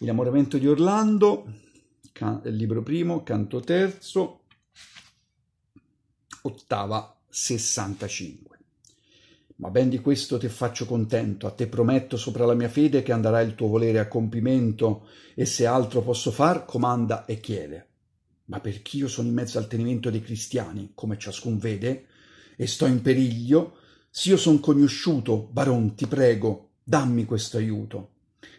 L'innamoramento di Orlando, can- libro primo, canto terzo, ottava 65. Ma ben di questo te faccio contento, a te prometto sopra la mia fede che andrà il tuo volere a compimento, e se altro posso far, comanda e chiede. Ma perché io sono in mezzo al tenimento dei cristiani, come ciascun vede, e sto in periglio, se io son conosciuto, baron, ti prego, dammi questo aiuto.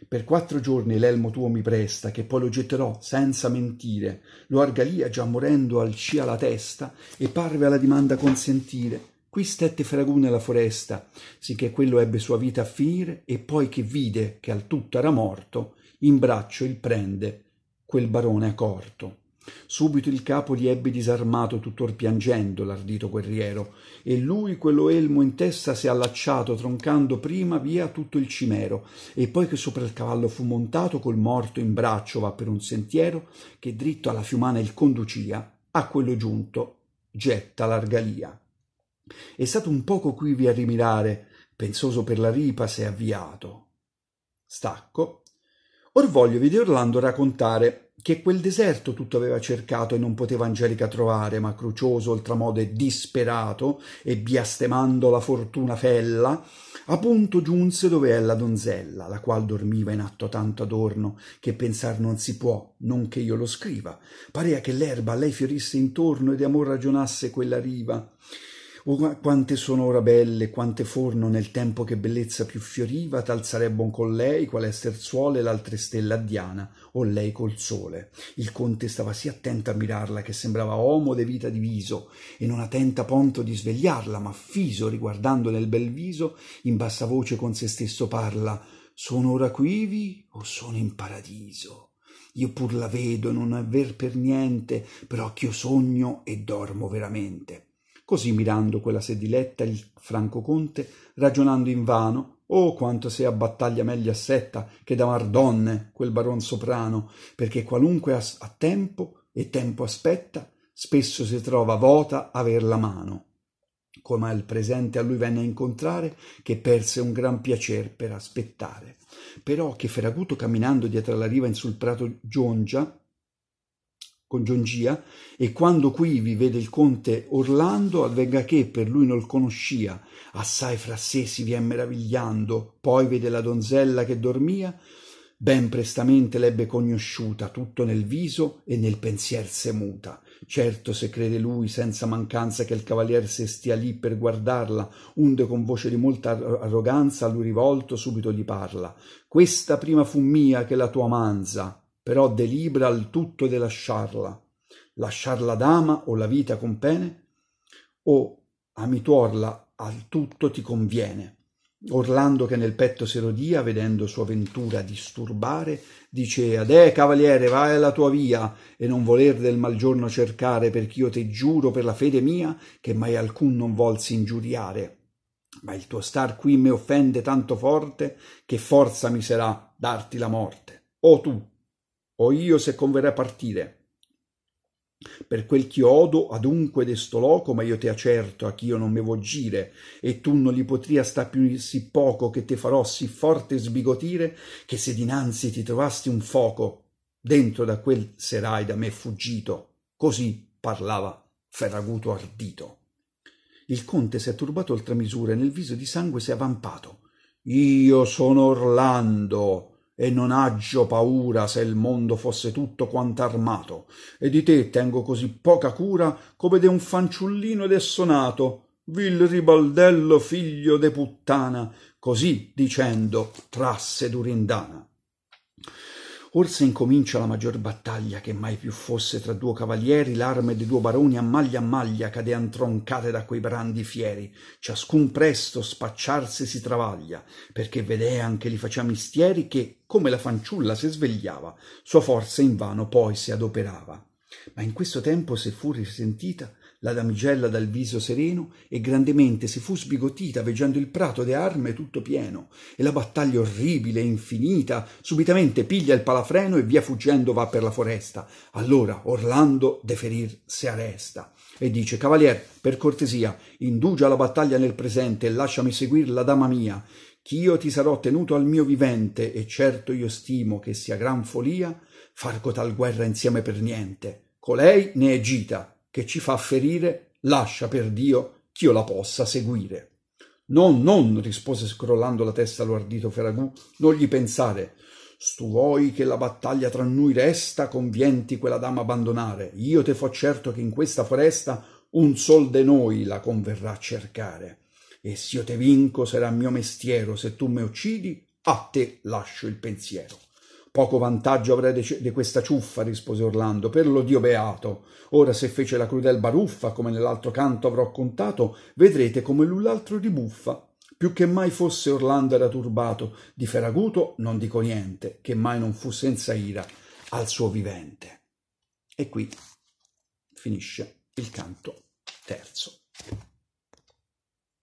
Per quattro giorni l'elmo tuo mi presta, che poi lo getterò senza mentire. Lo argalia già morendo al alcia la testa e parve alla dimanda consentire. Qui stette fragù nella foresta, sicché quello ebbe sua vita a finire, e poi che vide che al tutto era morto, in braccio il prende quel barone accorto. Subito il capo gli ebbe disarmato tuttor piangendo l'ardito guerriero, e lui quello elmo in testa si allacciato troncando prima via tutto il cimero, e poi che sopra il cavallo fu montato col morto in braccio va per un sentiero che dritto alla fiumana il conducia, a quello giunto getta l'argalia. È stato un poco quivi a rimirare, pensoso per la ripa s'è avviato. Stacco. Or voglio veder Orlando raccontare che quel deserto tutto aveva cercato e non poteva Angelica trovare, ma crucioso oltremodo e disperato, e biastemando la fortuna fella, a punto giunse dove è la donzella, la qual dormiva in atto tanto adorno, che pensar non si può, non che io lo scriva. Parea che l'erba a lei fiorisse intorno e di amor ragionasse quella riva Oh, quante sono ora belle, quante forno nel tempo che bellezza più fioriva, tal sarebbon con lei, quale sterzuole l'altre stella a Diana, o lei col sole. Il conte stava sì attento a mirarla che sembrava omo de vita diviso, e non attenta ponto di svegliarla, ma fiso, riguardando nel bel viso, in bassa voce con se stesso parla, sono ora quivi o sono in paradiso? io pur la vedo non è ver per niente, però ch'io sogno e dormo veramente. Così mirando quella sediletta il franco conte ragionando in vano Oh, quanto a battaglia meglio assetta che da mardonne quel baron soprano, perché qualunque ha tempo e tempo aspetta, spesso si trova vota aver la mano. Come al presente a lui venne a incontrare, che perse un gran piacer per aspettare. Però che Ferraguto camminando dietro la riva in sul prato Giongia, congiungia, e quando quivi vede il conte Orlando, avvenga che per lui non conoscia, assai fra sé si vien meravigliando, poi vede la donzella che dormia, ben prestamente l'ebbe conosciuta, tutto nel viso e nel pensier se muta. Certo se crede lui, senza mancanza, che il cavalier se stia lì per guardarla, onde con voce di molta arroganza a lui rivolto subito gli parla. Questa prima fu mia che la tua manza, però delibera al tutto di lasciarla, lasciar la dama o la vita con pene, o amituorla al tutto ti conviene. Orlando che nel petto si rodia, vedendo sua ventura disturbare, dicea Adè cavaliere, vai alla tua via, e non voler del malgiorno cercare, perch'io te giuro per la fede mia, che mai alcun non volsi ingiuriare. Ma il tuo star qui me offende tanto forte, che forza mi sarà darti la morte. O tu, o io se converrà partire. Per quel ch'i odo adunque desto loco, ma io te accerto a ch'io non me vo gire, e tu non li potria sta più sì poco che te farò sì forte sbigotire, che se dinanzi ti trovasti un foco, dentro da quel serai da me fuggito. Così parlava Ferraguto ardito. Il conte si è turbato oltre misura e nel viso di sangue si è avampato. Io sono Orlando, e non aggio paura se il mondo fosse tutto quant'armato, e di te tengo così poca cura come de un fanciullino ed esso nato, vil ribaldello figlio de puttana, così dicendo trasse durindana. Or se incomincia la maggior battaglia che mai più fosse tra duo cavalieri, l'arme dei duo baroni a maglia a maglia cadean troncate da quei brandi fieri. Ciascun presto spacciarsi si travaglia, perché vedean che li facea mistieri che, come la fanciulla se svegliava, sua forza invano poi si adoperava. Ma in questo tempo se fu risentita la damigella dal viso sereno, e grandemente si fu sbigottita veggendo il prato de arme tutto pieno, e la battaglia orribile e infinita subitamente piglia il palafreno e via fuggendo va per la foresta. Allora Orlando deferir si arresta e dice Cavalier, per cortesia, indugia la battaglia nel presente e lasciami seguir la dama mia, ch'io ti sarò tenuto al mio vivente, e certo io stimo che sia gran folia far cotal guerra insieme per niente. Colei ne è gita, che ci fa ferire, lascia per Dio ch'io la possa seguire. Non, non, rispose scrollando la testa lo ardito Ferragù, non gli pensare. Stu vuoi che la battaglia tra noi resta, convienti quella dama abbandonare. Io te fo certo che in questa foresta un sol de noi la converrà cercare. E s'io te vinco sarà mio mestiero, se tu me uccidi, a te lascio il pensiero. Poco vantaggio avrei di questa ciuffa, rispose Orlando, per lo Dio beato. Ora, se fece la crudel baruffa, come nell'altro canto avrò contato, vedrete come l'ullaltro ribuffa. Più che mai fosse Orlando era turbato, di Ferraguto non dico niente, che mai non fu senza ira al suo vivente. E qui finisce il canto terzo.